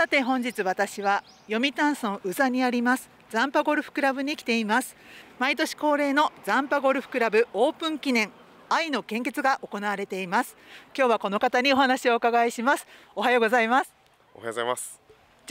さて本日私は読谷村宇佐にありますザンパゴルフクラブに来ています毎年恒例のザンパゴルフクラブオープン記念愛の献血が行われています今日はこの方にお話をお伺いしますおはようございますおはようございます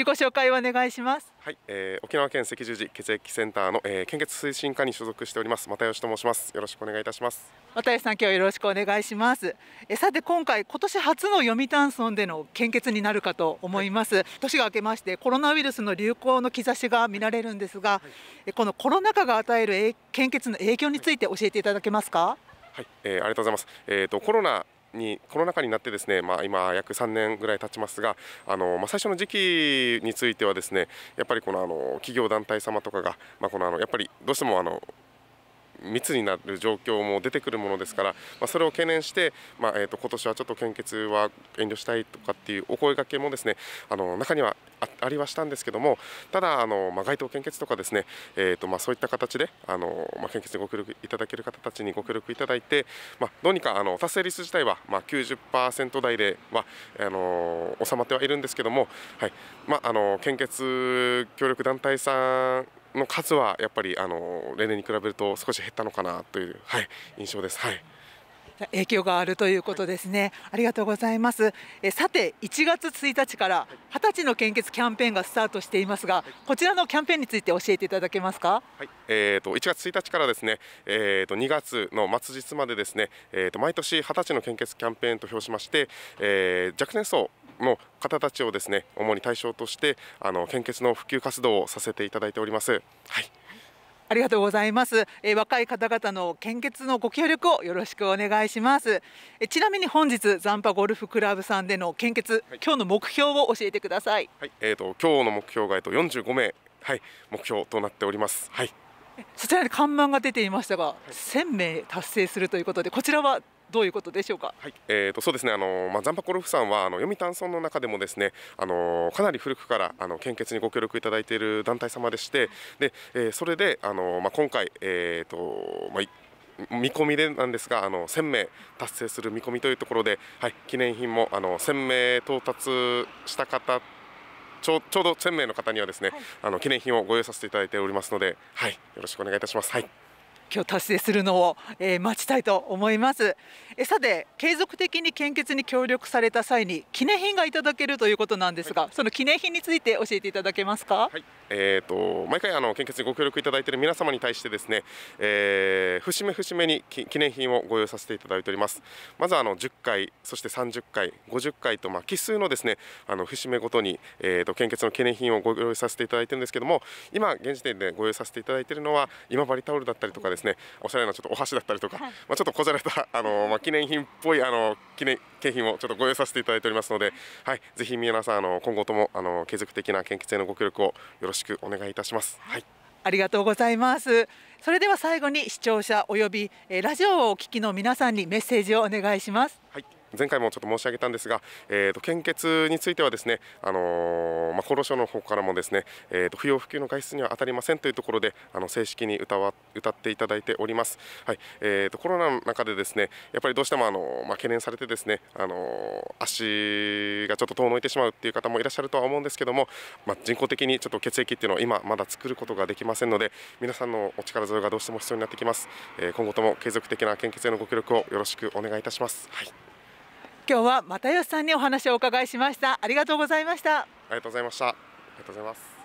自己紹介をお願いします。はい、えー、沖縄県赤十字血液センターの、えー、献血推進課に所属しております又吉と申します。よろしくお願いいたします。又吉さん、今日はよろしくお願いします。えさて今回今年初の読谷村での献血になるかと思います。はい、年が明けましてコロナウイルスの流行の兆しが見られるんですが、はい、このコロナ禍が与える献血の影響について教えていただけますか。はい、えー、ありがとうございます。えっ、ー、とコロナにコロナ禍になってですね、まあ、今約3年ぐらい経ちますがあの、まあ、最初の時期についてはですねやっぱりこのあの企業団体様とかが、まあ、このあのやっぱりどうしてもあの密になる状況も出てくるものですから、まあ、それを懸念して、まあえーと、今年はちょっと献血は遠慮したいとかっていうお声がけもですねあの中にはありはしたんですけどもただあの、まあ、街頭献血とかですね、えーとまあ、そういった形であの、まあ、献血にご協力いただける方たちにご協力いただいて、まあ、どうにかあの達成率自体は、まあ、90%台ではあの収まってはいるんですけども、はいまあ、あの献血協力団体さんの数はやっぱりあの例年に比べると少し減ったのかなという、はい、印象です。はい影響があるということですね、はい、ありがとうございますえさて1月1日から二十歳の献血キャンペーンがスタートしていますが、はい、こちらのキャンペーンについて教えていただけますか、はい、えーと、と1月1日からですね、えーと、と2月の末日までですね、えーと、毎年二十歳の献血キャンペーンと表しまして、えー、若年層の方たちをですね主に対象としてあの献血の普及活動をさせていただいております。はいありがとうございます、えー、若い方々の献血のご協力をよろしくお願いします、えちなみに本日ザンパゴルフクラブさんでの献血、はい、今日の目標を教えてくださいはい、えっ、ー、と今日の目標がえっと45名はい目標となっておりますはいそちらに看板が出ていましたが、はい、1000名達成するということでこちらはどういうことでしょうか。はい、えっ、ー、とそうですね。あのまあザンパコルフさんはあの読谷村の中でもですね、あのかなり古くからあの献血にご協力いただいている団体様でして、で、えー、それであのまあ今回えっ、ー、とまあ見込みでなんですがあの1000名達成する見込みというところで、はい、記念品もあの1000名到達した方ちょちょうど1000名の方にはですね、はい、あの記念品をご用意させていただいておりますので、はい、よろしくお願いいたします。はい今日達成するのを、えー、待ちたいと思いますえさて継続的に献血に協力された際に記念品がいただけるということなんですが、はい、その記念品について教えていただけますか、はい、えーと、毎回あの献血にご協力いただいている皆様に対してですね、えー、節目節目に記念品をご用意させていただいておりますまずあの10回そして30回50回とまあ奇数のですねあの節目ごとに、えーと、と献血の記念品をご用意させていただいているんですけども今現時点でご用意させていただいているのは今治タオルだったりとかです、ねですねおしゃれなちょっとお箸だったりとか、はい、まあ、ちょっとこじゃれた あの、まあ、記念品っぽいあの記念景品をちょっとご用意させていただいておりますので、はい、ぜひ皆さんあの今後ともあの継続的な献血へのご協力をよろしくお願いいたします。はい、ありがとうございます。それでは最後に視聴者およびラジオをお聞きの皆さんにメッセージをお願いします。はい前回もちょっと申し上げたんですが、えーと、献血についてはですね、あのー、まあ、厚労省の方からもですね、えーと、不要不急の外出には当たりませんというところであの正式に歌わ歌っていただいております、はいえーと、コロナの中でですねやっぱりどうしても、あのー、まあ、懸念されてですね、あの足がちょっと遠のいてしまうっていう方もいらっしゃるとは思うんですけども、まあ、人工的にちょっと血液っていうのを今まだ作ることができませんので皆さんのお力添えがどうしても必要になってきます、えー、今後とも継続的な献血へのご協力をよろしくお願いいたします。はい今日は又吉さんにお話をお伺いしましたありがとうございましたありがとうございましたありがとうございます